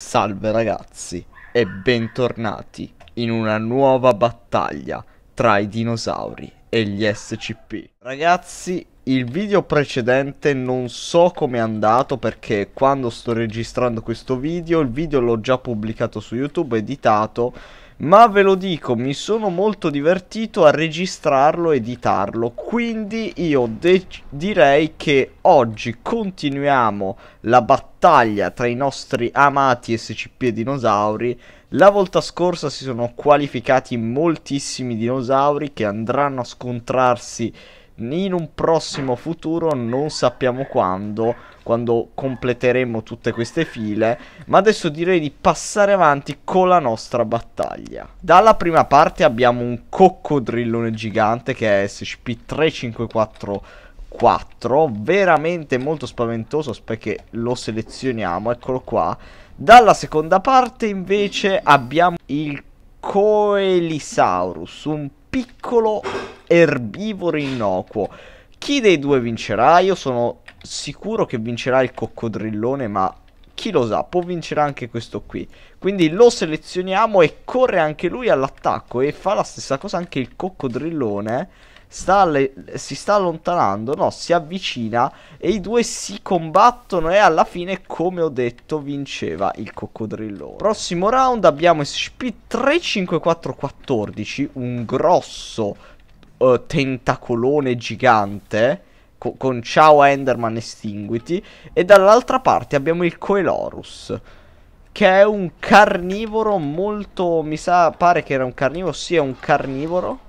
Salve ragazzi e bentornati in una nuova battaglia tra i dinosauri e gli SCP. Ragazzi, il video precedente non so come è andato perché quando sto registrando questo video, il video l'ho già pubblicato su YouTube, editato ma ve lo dico, mi sono molto divertito a registrarlo editarlo, quindi io direi che oggi continuiamo la battaglia tra i nostri amati SCP e dinosauri. La volta scorsa si sono qualificati moltissimi dinosauri che andranno a scontrarsi in un prossimo futuro, non sappiamo quando, quando completeremo tutte queste file. Ma adesso direi di passare avanti con la nostra battaglia. Dalla prima parte abbiamo un coccodrillone gigante che è SCP-354. 4 veramente molto spaventoso aspetta che lo selezioniamo eccolo qua dalla seconda parte invece abbiamo il Coelisaurus un piccolo erbivoro innocuo chi dei due vincerà? Io sono sicuro che vincerà il coccodrillone, ma chi lo sa, può vincere anche questo qui. Quindi lo selezioniamo e corre anche lui all'attacco e fa la stessa cosa anche il coccodrillone. Sta si sta allontanando, no, si avvicina e i due si combattono e alla fine, come ho detto, vinceva il coccodrillone. Prossimo round abbiamo SP 35414, un grosso uh, tentacolone gigante co con Ciao Enderman estinguiti, e dall'altra parte abbiamo il Coelorus, che è un carnivoro molto, mi sa, pare che era un carnivoro, sì è un carnivoro,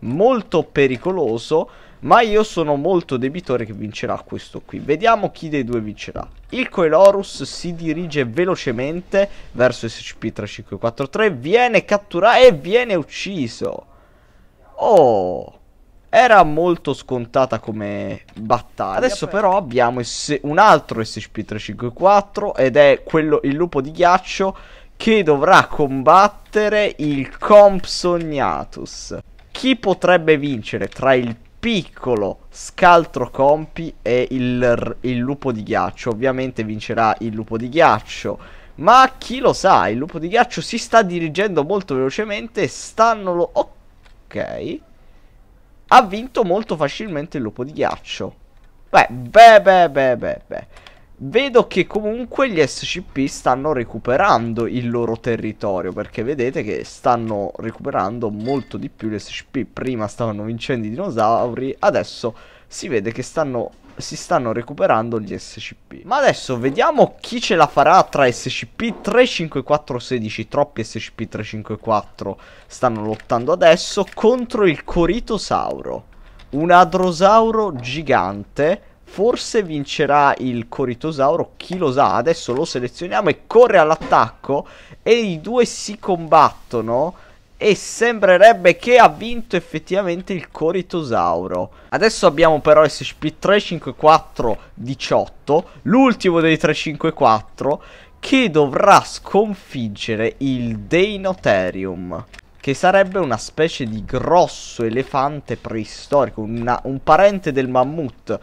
molto pericoloso, ma io sono molto debitore che vincerà questo qui. Vediamo chi dei due vincerà. Il Coelorus si dirige velocemente verso SCP-3543, viene catturato e viene ucciso. Oh... Era molto scontata come battaglia. Adesso però abbiamo un altro SCP-354 ed è quello, il lupo di ghiaccio che dovrà combattere il Compsognatus. Chi potrebbe vincere tra il piccolo scaltro compi e il, il lupo di ghiaccio? Ovviamente vincerà il lupo di ghiaccio. Ma chi lo sa, il lupo di ghiaccio si sta dirigendo molto velocemente, stanno lo... Ok ha vinto molto facilmente il lupo di ghiaccio. Beh, beh, beh, beh, beh, beh. Vedo che comunque gli SCP stanno recuperando il loro territorio, perché vedete che stanno recuperando molto di più gli SCP. Prima stavano vincendo i dinosauri, adesso si vede che stanno si stanno recuperando gli SCP. Ma adesso vediamo chi ce la farà tra SCP 35416, troppi SCP 354 stanno lottando adesso, contro il Coritosauro. Un adrosauro gigante, forse vincerà il Coritosauro, chi lo sa, adesso lo selezioniamo e corre all'attacco e i due si combattono e sembrerebbe che ha vinto effettivamente il Coritosauro. Adesso abbiamo però scp 354 18, l'ultimo dei 354, che dovrà sconfiggere il Deinotherium. Che sarebbe una specie di grosso elefante preistorico, una, un parente del mammut.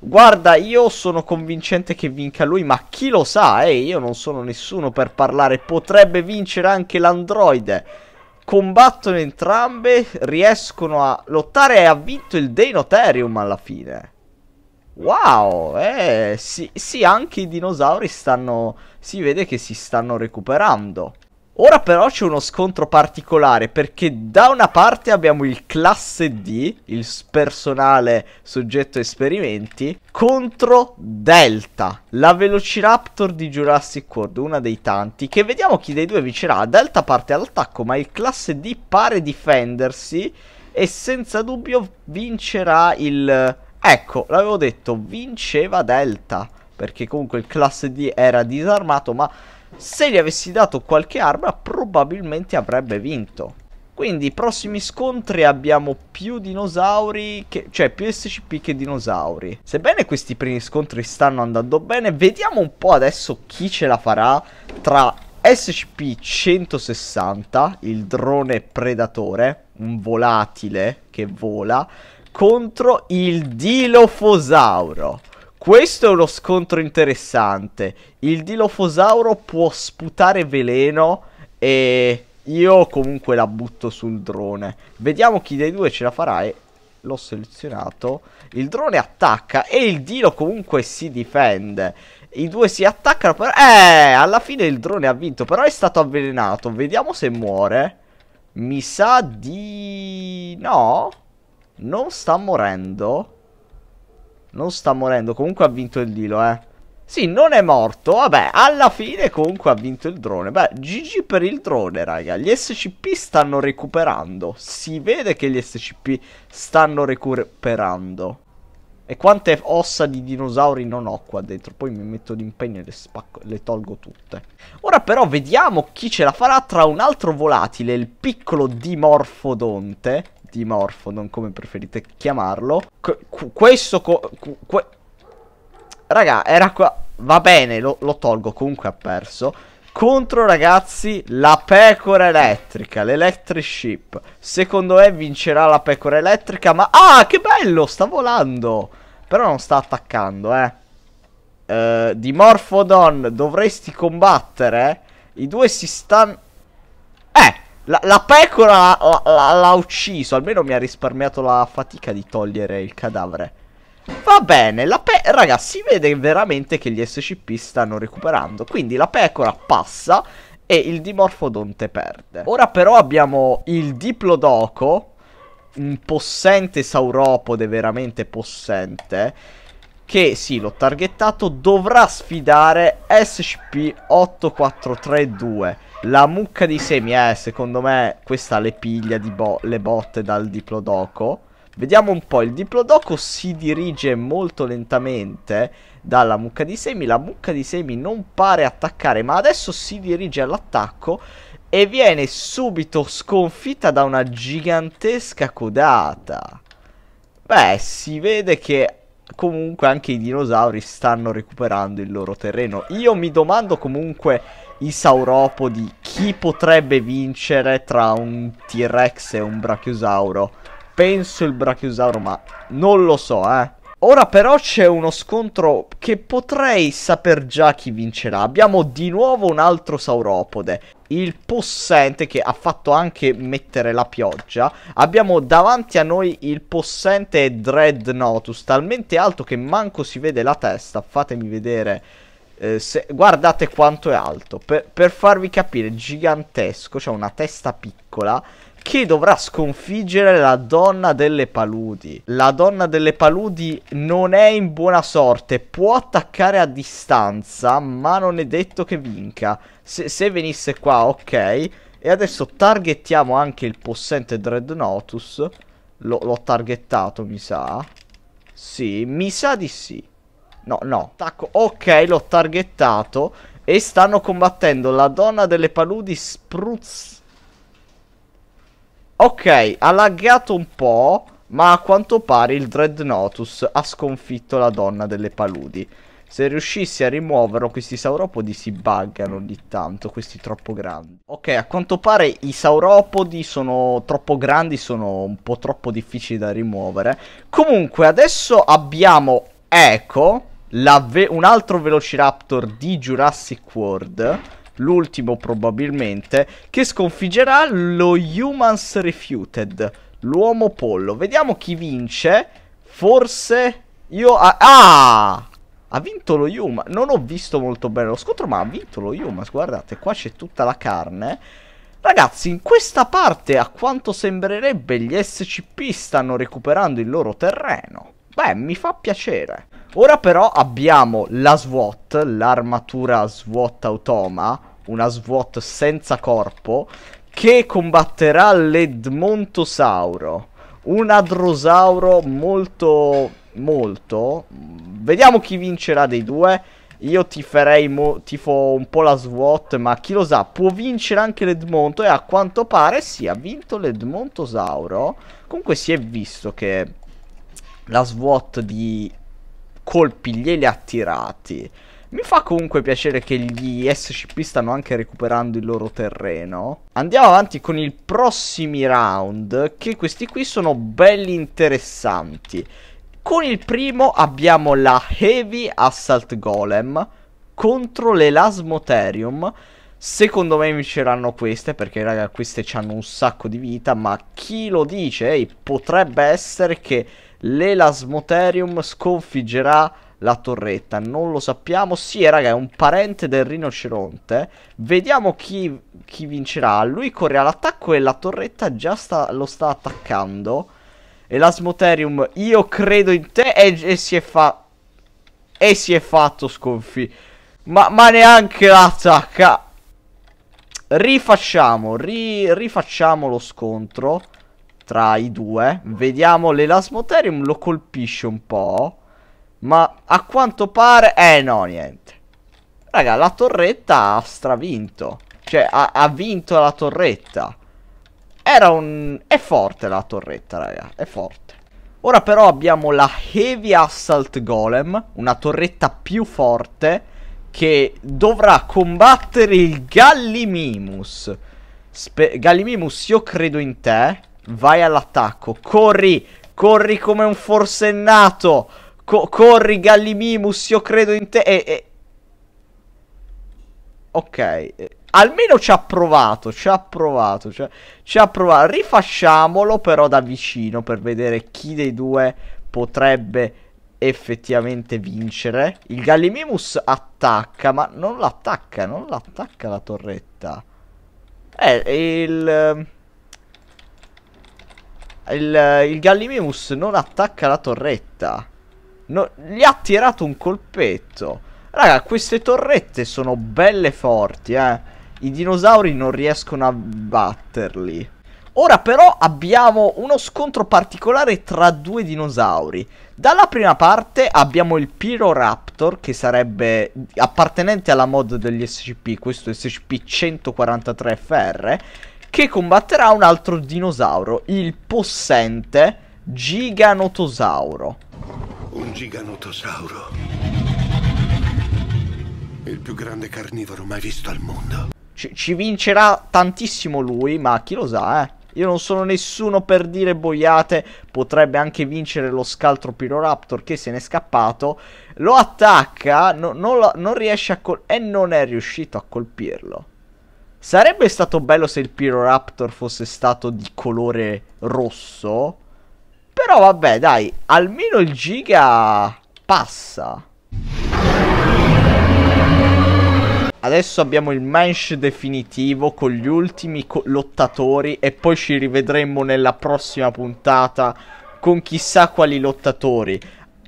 Guarda, io sono convincente che vinca lui, ma chi lo sa, eh, io non sono nessuno per parlare. Potrebbe vincere anche l'androide combattono entrambe, riescono a lottare e ha vinto il Deinotherium alla fine. Wow, eh, sì, sì, anche i dinosauri stanno, si vede che si stanno recuperando. Ora però c'è uno scontro particolare perché da una parte abbiamo il classe D, il personale soggetto esperimenti, contro Delta, la Velociraptor di Jurassic World, una dei tanti, che vediamo chi dei due vincerà. Delta parte all'attacco ma il classe D pare difendersi e senza dubbio vincerà il... Ecco, l'avevo detto, vinceva Delta, perché comunque il classe D era disarmato ma se gli avessi dato qualche arma probabilmente avrebbe vinto. Quindi i prossimi scontri abbiamo più dinosauri, che, cioè più SCP che dinosauri. Sebbene questi primi scontri stanno andando bene, vediamo un po' adesso chi ce la farà tra SCP-160, il drone predatore, un volatile che vola, contro il Dilofosauro. Questo è uno scontro interessante. Il Dilofosauro può sputare veleno e io comunque la butto sul drone. Vediamo chi dei due ce la farà e l'ho selezionato. Il drone attacca e il Dilo comunque si difende. I due si attaccano però... Eh, alla fine il drone ha vinto, però è stato avvelenato. Vediamo se muore. Mi sa di... No, non sta morendo. Non sta morendo, comunque ha vinto il Dilo, eh. Sì, non è morto, vabbè, alla fine comunque ha vinto il drone. Beh, GG per il drone, raga. Gli SCP stanno recuperando. Si vede che gli SCP stanno recuperando. E quante ossa di dinosauri non ho qua dentro. Poi mi metto d'impegno e le, spacco, le tolgo tutte. Ora però vediamo chi ce la farà tra un altro volatile, il piccolo dimorfodonte, insetti morfo, come preferite chiamarlo. Qu questo... Que Raga, era qua... Va bene, lo, lo tolgo, comunque ha perso. Contro, ragazzi, la pecora elettrica, l'electric ship. Secondo me vincerà la pecora elettrica, ma... Ah, che bello, sta volando! Però non sta attaccando, eh. Uh, di Morphodon dovresti combattere. I due si stanno... La, la pecora l'ha ucciso, almeno mi ha risparmiato la fatica di togliere il cadavere. Va bene, la pe... Raga, si vede veramente che gli SCP stanno recuperando. Quindi la pecora passa e il dimorfodonte perde. Ora però abbiamo il diplodoco, un possente sauropode veramente possente, che sì, l'ho targettato, dovrà sfidare SCP-8432. La mucca di semi, eh, secondo me questa le piglia bo le botte dal diplodoco. Vediamo un po', il diplodoco si dirige molto lentamente dalla mucca di semi, la mucca di semi non pare attaccare, ma adesso si dirige all'attacco e viene subito sconfitta da una gigantesca codata. Beh, si vede che comunque anche i dinosauri stanno recuperando il loro terreno. Io mi domando comunque i sauropodi chi potrebbe vincere tra un T-Rex e un Brachiosauro. Penso il Brachiosauro, ma non lo so, eh. Ora però c'è uno scontro che potrei saper già chi vincerà. Abbiamo di nuovo un altro sauropode. Il possente che ha fatto anche mettere la pioggia. Abbiamo davanti a noi il possente Dreadnoughtus, talmente alto che manco si vede la testa. Fatemi vedere. Eh, se... Guardate quanto è alto. Per, per farvi capire, gigantesco. C'è cioè una testa piccola che dovrà sconfiggere la donna delle paludi. La donna delle paludi non è in buona sorte, può attaccare a distanza, ma non è detto che vinca. Se, se venisse qua, ok. E adesso targettiamo anche il possente Dreadnoughtus. L'ho targettato, mi sa. Sì, mi sa di sì. No, no. Tacco. Ok, l'ho targettato. E stanno combattendo la donna delle paludi Spruz Ok, ha laggato un po', ma a quanto pare il Dreadnoughtus ha sconfitto la donna delle paludi. Se riuscissi a rimuoverlo, questi sauropodi si buggano ogni tanto, questi troppo grandi. Ok, a quanto pare i sauropodi sono troppo grandi, sono un po' troppo difficili da rimuovere. Comunque, adesso abbiamo Echo, un altro Velociraptor di Jurassic World l'ultimo probabilmente, che sconfiggerà lo Humans Refuted, l'uomo pollo. Vediamo chi vince. Forse io... Ah! Ha vinto lo Humans. Non ho visto molto bene lo scontro, ma ha vinto lo Humans. Guardate, qua c'è tutta la carne. Ragazzi, in questa parte, a quanto sembrerebbe, gli SCP stanno recuperando il loro terreno. Beh, mi fa piacere. Ora però abbiamo la SWAT, l'armatura SWAT automa, una SWAT senza corpo, che combatterà l'Edmontosauro. Un adrosauro molto... molto... Vediamo chi vincerà dei due. Io tiferei mo- tifo un po' la SWAT, ma chi lo sa, può vincere anche l'Edmonto e a quanto pare sì, ha vinto l'Edmontosauro. Comunque si è visto che la SWAT di colpi glieli ha tirati. Mi fa comunque piacere che gli SCP stanno anche recuperando il loro terreno. Andiamo avanti con i prossimi round, che questi qui sono belli interessanti. Con il primo abbiamo la Heavy Assault Golem contro l'Elasmotherium. Secondo me vinceranno queste perché raga queste hanno un sacco di vita ma chi lo dice? Eh, potrebbe essere che l'Elasmotherium sconfiggerà la torretta. Non lo sappiamo. Sì, eh, raga, è un parente del rinoceronte. Vediamo chi, chi vincerà. Lui corre all'attacco e la torretta già sta, lo sta attaccando. E io credo in te. E, e si è fatto. E si è fatto sconfi. Ma, ma neanche l'attacca. Rifacciamo. Ri, rifacciamo lo scontro tra i due. Vediamo, l'Elasmotherium lo colpisce un po'. Ma a quanto pare... Eh no, niente. Raga, la torretta ha stravinto. Cioè, ha, ha vinto la torretta. Era un... È forte la torretta, raga. È forte. Ora però abbiamo la Heavy Assault Golem, una torretta più forte che dovrà combattere il Gallimimus. Spe Gallimimus, io credo in te. Vai all'attacco. Corri. Corri come un forsennato. Co corri, Gallimimus. Io credo in te. E, e... Ok. E... Almeno ci ha provato, ci ha provato, ci ha, ci ha provato. Rifacciamolo però da vicino per vedere chi dei due potrebbe effettivamente vincere. Il Gallimimus attacca, ma non l'attacca, non l'attacca la torretta. Eh, il il, il Gallimimus non attacca la torretta. No, gli ha tirato un colpetto. Raga, queste torrette sono belle forti, eh. I dinosauri non riescono a batterli. Ora però abbiamo uno scontro particolare tra due dinosauri. Dalla prima parte abbiamo il Pyroraptor che sarebbe appartenente alla mod degli SCP, questo SCP 143FR, che combatterà un altro dinosauro, il possente Giganotosauro. Un giganotosauro. Il più grande carnivoro mai visto al mondo. Ci, ci vincerà tantissimo lui, ma chi lo sa, eh. Io non sono nessuno per dire boiate, potrebbe anche vincere lo scaltro Piroraptor che se n'è scappato. Lo attacca, no, non, lo, non riesce a colpire e non è riuscito a colpirlo. Sarebbe stato bello se il Pyroraptor fosse stato di colore rosso. Però vabbè, dai, almeno il Giga passa. Adesso abbiamo il match definitivo con gli ultimi co lottatori e poi ci rivedremo nella prossima puntata con chissà quali lottatori.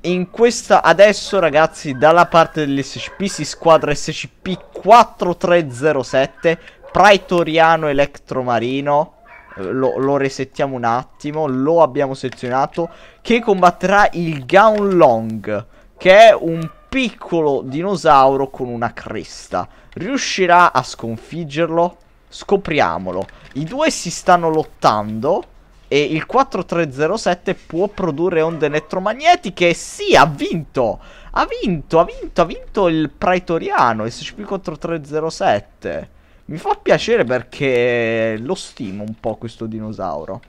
In questa adesso ragazzi dalla parte dell'SCP si squadra SCP 4307 Praetoriano Electromarino eh, lo, lo, resettiamo un attimo Lo abbiamo selezionato Che combatterà il Gaunlong Che è un piccolo dinosauro con una cresta Riuscirà a sconfiggerlo? Scopriamolo I due si stanno lottando E il 4307 può produrre onde elettromagnetiche Sì, ha vinto Ha vinto, ha vinto, ha vinto il Praetoriano SCP 4307 mi fa piacere perché lo stimo un po' questo dinosauro.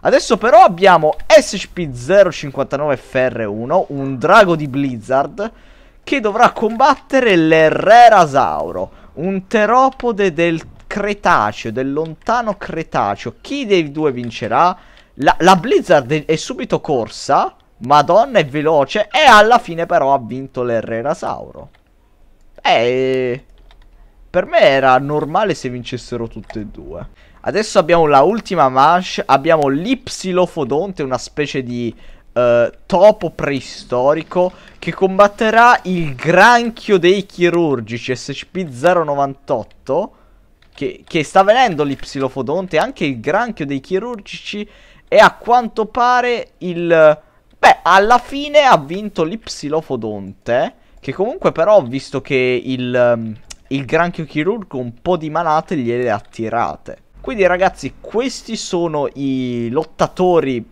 Adesso però abbiamo SCP-059FR1, un drago di Blizzard, che dovrà combattere l'Errerasauro, un teropode del Cretaceo, del lontano Cretaceo. Chi dei due vincerà? La, la Blizzard è, subito corsa, madonna è veloce, e alla fine però ha vinto l'Errerasauro. Eh... Per me era normale se vincessero tutte e due. Adesso abbiamo la ultima manche, abbiamo l'Ipsilofodonte, una specie di uh, topo preistorico che combatterà il granchio dei chirurgici SCP-098 che, che sta venendo l'Ipsilofodonte, anche il granchio dei chirurgici e a quanto pare il... Beh, alla fine ha vinto l'Ipsilofodonte. Che comunque però ho visto che il, il granchio chirurgo un po' di manate gliele ha tirate. Quindi ragazzi, questi sono i lottatori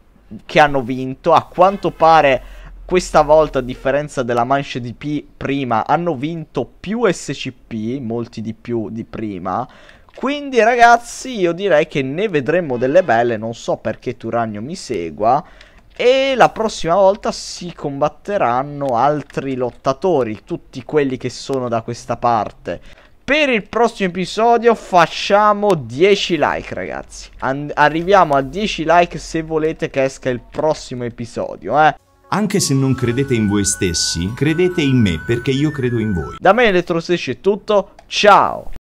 che hanno vinto. A quanto pare questa volta, a differenza della manche di P prima, hanno vinto più SCP, molti di più di prima. Quindi ragazzi, io direi che ne vedremo delle belle. Non so perché Turagno mi segua. E la prossima volta si combatteranno altri lottatori, tutti quelli che sono da questa parte. Per il prossimo episodio facciamo 10 like ragazzi. And arriviamo a 10 like se volete che esca il prossimo episodio, eh. Anche se non credete in voi stessi, credete in me perché io credo in voi. Da me Elettrostesci è tutto, ciao!